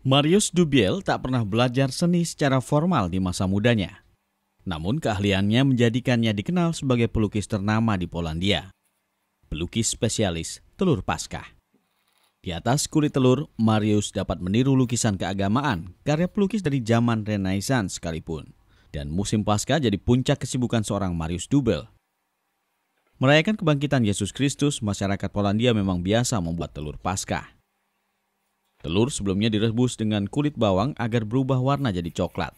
Marius Dubiel tak pernah belajar seni secara formal di masa mudanya. Namun keahliannya menjadikannya dikenal sebagai pelukis ternama di Polandia. Pelukis spesialis telur paskah. Di atas kulit telur, Marius dapat meniru lukisan keagamaan, karya pelukis dari zaman Renaissance sekalipun. Dan musim Paskah jadi puncak kesibukan seorang Marius Dubiel. Merayakan kebangkitan Yesus Kristus, masyarakat Polandia memang biasa membuat telur Paskah. Telur sebelumnya direbus dengan kulit bawang agar berubah warna jadi coklat.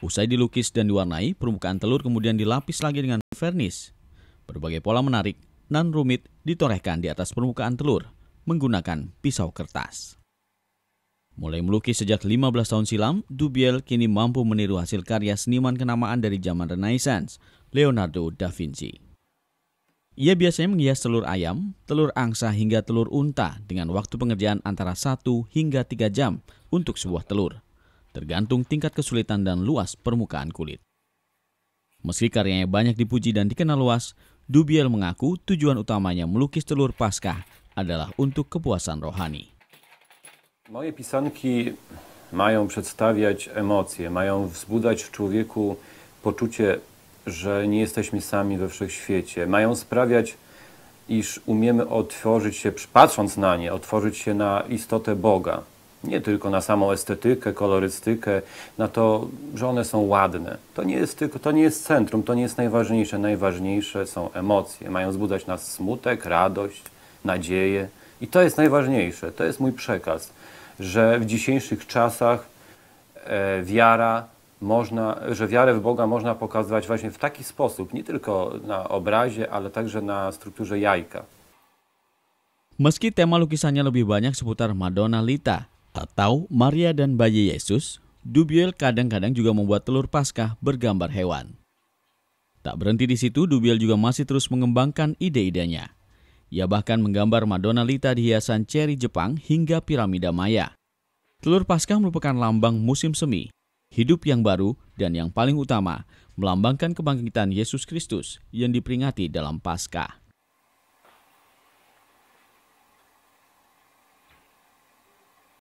Usai dilukis dan diwarnai, permukaan telur kemudian dilapis lagi dengan vernis. Berbagai pola menarik nan rumit ditorehkan di atas permukaan telur menggunakan pisau kertas. Mulai melukis sejak 15 tahun silam, Dubiel kini mampu meniru hasil karya seniman kenamaan dari zaman Renaissance, Leonardo da Vinci. Ia biasanya menghias telur ayam, telur angsa hingga telur unta dengan waktu pengerjaan antara 1 hingga 3 jam untuk sebuah telur, tergantung tingkat kesulitan dan luas permukaan kulit. Meski karyanya banyak dipuji dan dikenal luas, Dubiel mengaku tujuan utamanya melukis telur paskah adalah untuk kepuasan rohani. Moje pisanki mają przedstawiać emocje, mają wzbudzać w człowieku poczucie że nie jesteśmy sami we wszechświecie. Mają sprawiać, iż umiemy otworzyć się, patrząc na nie, otworzyć się na istotę Boga. Nie tylko na samą estetykę, kolorystykę, na to, że one są ładne. To nie jest tylko, to nie jest centrum, to nie jest najważniejsze. Najważniejsze są emocje. Mają zbudzać nas smutek, radość, nadzieję. I to jest najważniejsze. To jest mój przekaz, że w dzisiejszych czasach e, wiara można, że wiarę w Boga można pokazywać właśnie w taki sposób, nie tylko na obrazie, ale także na strukturze jajka. Meski tema lukisannya lebih banyak seputar Madonna Lita atau Maria dan bayi Yesus, Dubiel kadang-kadang juga membuat telur paskah bergambar hewan. Tak berhenti di situ, Dubiel juga masih terus mengembangkan ide-idenya. Ia bahkan menggambar Madonna Lita di hiasan ceri Jepang hingga piramida Maya. Telur paskah merupakan lambang musim semi hidup yang baru, dan yang paling utama, melambangkan kebangkitan Yesus Kristus yang diperingati dalam Paskah.